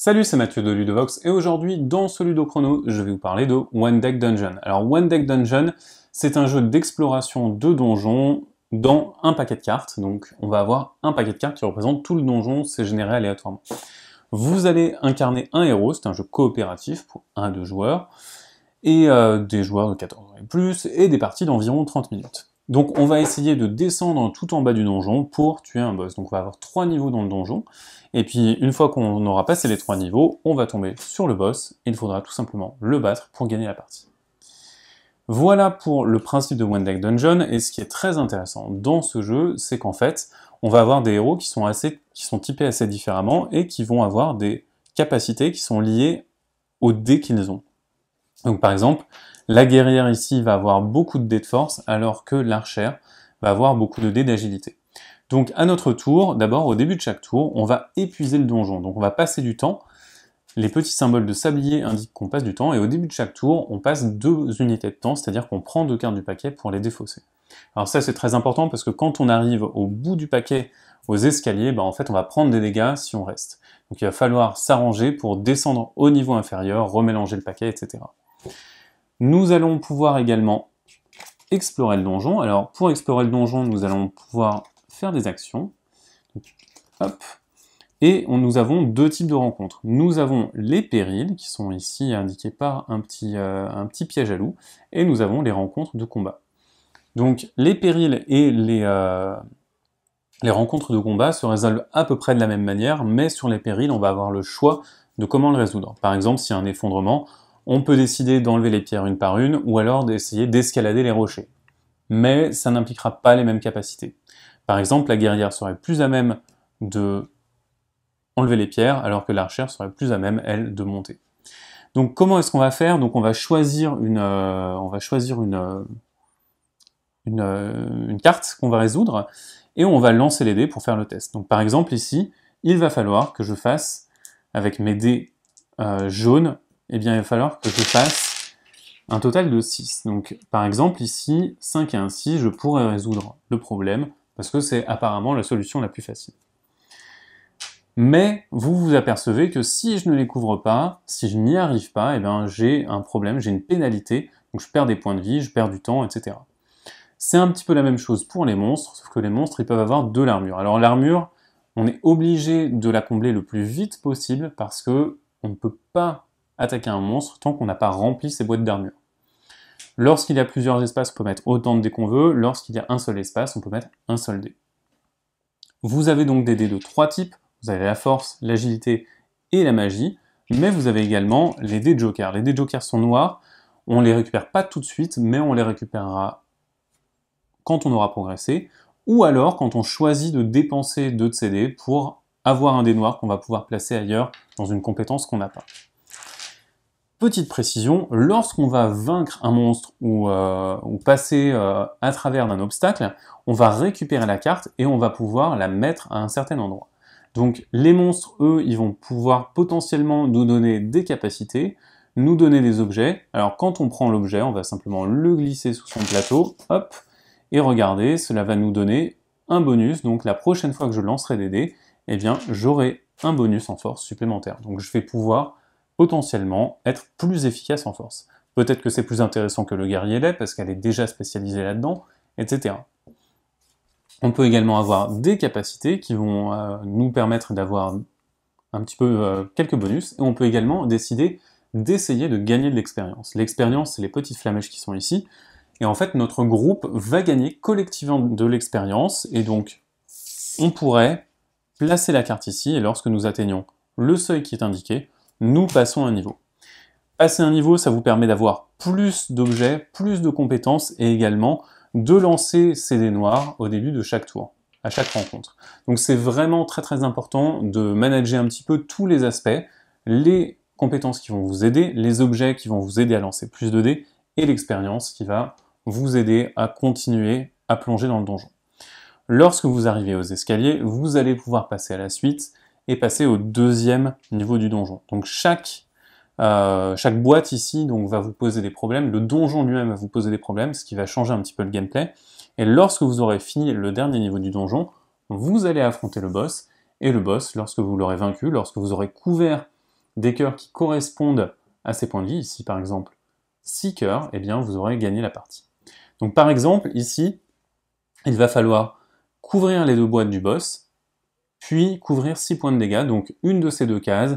Salut, c'est Mathieu de Ludovox et aujourd'hui dans ce Ludo Chrono, je vais vous parler de One Deck Dungeon. Alors One Deck Dungeon, c'est un jeu d'exploration de donjons dans un paquet de cartes. Donc on va avoir un paquet de cartes qui représente tout le donjon, c'est généré aléatoirement. Vous allez incarner un héros, c'est un jeu coopératif pour un deux joueurs et euh, des joueurs de 14 ans et plus et des parties d'environ 30 minutes. Donc on va essayer de descendre tout en bas du donjon pour tuer un boss. Donc on va avoir trois niveaux dans le donjon, et puis une fois qu'on aura passé les trois niveaux, on va tomber sur le boss, et il faudra tout simplement le battre pour gagner la partie. Voilà pour le principe de One Deck Dungeon, et ce qui est très intéressant dans ce jeu, c'est qu'en fait, on va avoir des héros qui sont, assez, qui sont typés assez différemment, et qui vont avoir des capacités qui sont liées aux dés qu'ils ont. Donc par exemple, la guerrière ici va avoir beaucoup de dés de force, alors que l'archère va avoir beaucoup de dés d'agilité. Donc à notre tour, d'abord au début de chaque tour, on va épuiser le donjon. Donc on va passer du temps. Les petits symboles de sablier indiquent qu'on passe du temps, et au début de chaque tour, on passe deux unités de temps, c'est-à-dire qu'on prend deux cartes du paquet pour les défausser. Alors ça c'est très important parce que quand on arrive au bout du paquet, aux escaliers, bah, en fait on va prendre des dégâts si on reste. Donc il va falloir s'arranger pour descendre au niveau inférieur, remélanger le paquet, etc. Nous allons pouvoir également explorer le donjon. Alors pour explorer le donjon, nous allons pouvoir faire des actions. Et nous avons deux types de rencontres. Nous avons les périls, qui sont ici indiqués par un petit, euh, un petit piège à loup, et nous avons les rencontres de combat. Donc les périls et les, euh, les rencontres de combat se résolvent à peu près de la même manière, mais sur les périls, on va avoir le choix de comment le résoudre. Par exemple, s'il y a un effondrement, on peut décider d'enlever les pierres une par une ou alors d'essayer d'escalader les rochers. Mais ça n'impliquera pas les mêmes capacités. Par exemple, la guerrière serait plus à même de enlever les pierres alors que l'archère serait plus à même, elle, de monter. Donc comment est-ce qu'on va faire Donc on va choisir une, euh, on va choisir une, euh, euh, une carte qu'on va résoudre et on va lancer les dés pour faire le test. Donc par exemple ici, il va falloir que je fasse avec mes dés jaunes eh bien, il va falloir que je fasse un total de 6. Donc, par exemple, ici, 5 et 1, 6, je pourrais résoudre le problème, parce que c'est apparemment la solution la plus facile. Mais vous vous apercevez que si je ne les couvre pas, si je n'y arrive pas, eh bien, j'ai un problème, j'ai une pénalité, donc je perds des points de vie, je perds du temps, etc. C'est un petit peu la même chose pour les monstres, sauf que les monstres, ils peuvent avoir de l'armure. Alors l'armure, on est obligé de la combler le plus vite possible parce que on ne peut pas attaquer un monstre tant qu'on n'a pas rempli ses boîtes d'armure. Lorsqu'il y a plusieurs espaces, on peut mettre autant de dés qu'on veut. Lorsqu'il y a un seul espace, on peut mettre un seul dé. Vous avez donc des dés de trois types. Vous avez la force, l'agilité et la magie. Mais vous avez également les dés jokers. Les dés jokers sont noirs. On ne les récupère pas tout de suite, mais on les récupérera quand on aura progressé. Ou alors quand on choisit de dépenser deux de ces dés pour avoir un dé noir qu'on va pouvoir placer ailleurs dans une compétence qu'on n'a pas. Petite précision, lorsqu'on va vaincre un monstre ou, euh, passer euh, à travers d'un obstacle, on va récupérer la carte et on va pouvoir la mettre à un certain endroit. Donc les monstres, eux, ils vont pouvoir potentiellement nous donner des capacités, nous donner des objets. Alors quand on prend l'objet, on va simplement le glisser sous son plateau, hop, et regardez, cela va nous donner un bonus. Donc la prochaine fois que je lancerai des dés, eh bien j'aurai un bonus en force supplémentaire. Donc je vais pouvoir potentiellement être plus efficace en force. Peut-être que c'est plus intéressant que le guerrier l'est parce qu'elle est déjà spécialisée là-dedans, etc. On peut également avoir des capacités qui vont euh, nous permettre d'avoir un petit peu euh, quelques bonus, et on peut également décider d'essayer de gagner de l'expérience. L'expérience, c'est les petites flamèches qui sont ici, et en fait, notre groupe va gagner collectivement de l'expérience, et donc on pourrait placer la carte ici, et lorsque nous atteignons le seuil qui est indiqué, nous passons un niveau. Passer un niveau, ça vous permet d'avoir plus d'objets, plus de compétences et également de lancer ces dés noirs au début de chaque tour, à chaque rencontre. Donc c'est vraiment très très important de manager un petit peu tous les aspects, les compétences qui vont vous aider, les objets qui vont vous aider à lancer plus de dés et l'expérience qui va vous aider à continuer à plonger dans le donjon. Lorsque vous arrivez aux escaliers, vous allez pouvoir passer à la suite et passer au deuxième niveau du donjon. Donc chaque, euh, chaque boîte ici donc, va vous poser des problèmes, le donjon lui-même va vous poser des problèmes, ce qui va changer un petit peu le gameplay. Et lorsque vous aurez fini le dernier niveau du donjon, vous allez affronter le boss, et le boss, lorsque vous l'aurez vaincu, lorsque vous aurez couvert des cœurs qui correspondent à ces points de vie, ici par exemple 6 cœurs, et eh bien vous aurez gagné la partie. Donc par exemple, ici, il va falloir couvrir les deux boîtes du boss, puis couvrir 6 points de dégâts, donc une de ces deux cases,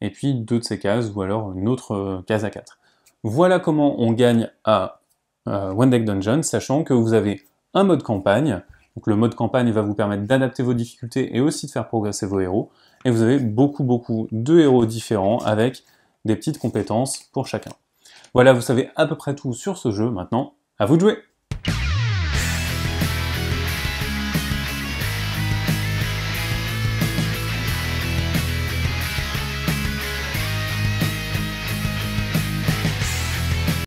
et puis deux de ces cases, ou alors une autre euh, case à 4. Voilà comment on gagne à euh, One Deck Dungeon, sachant que vous avez un mode campagne, donc le mode campagne va vous permettre d'adapter vos difficultés et aussi de faire progresser vos héros, et vous avez beaucoup beaucoup de héros différents avec des petites compétences pour chacun. Voilà, vous savez à peu près tout sur ce jeu, maintenant, à vous de jouer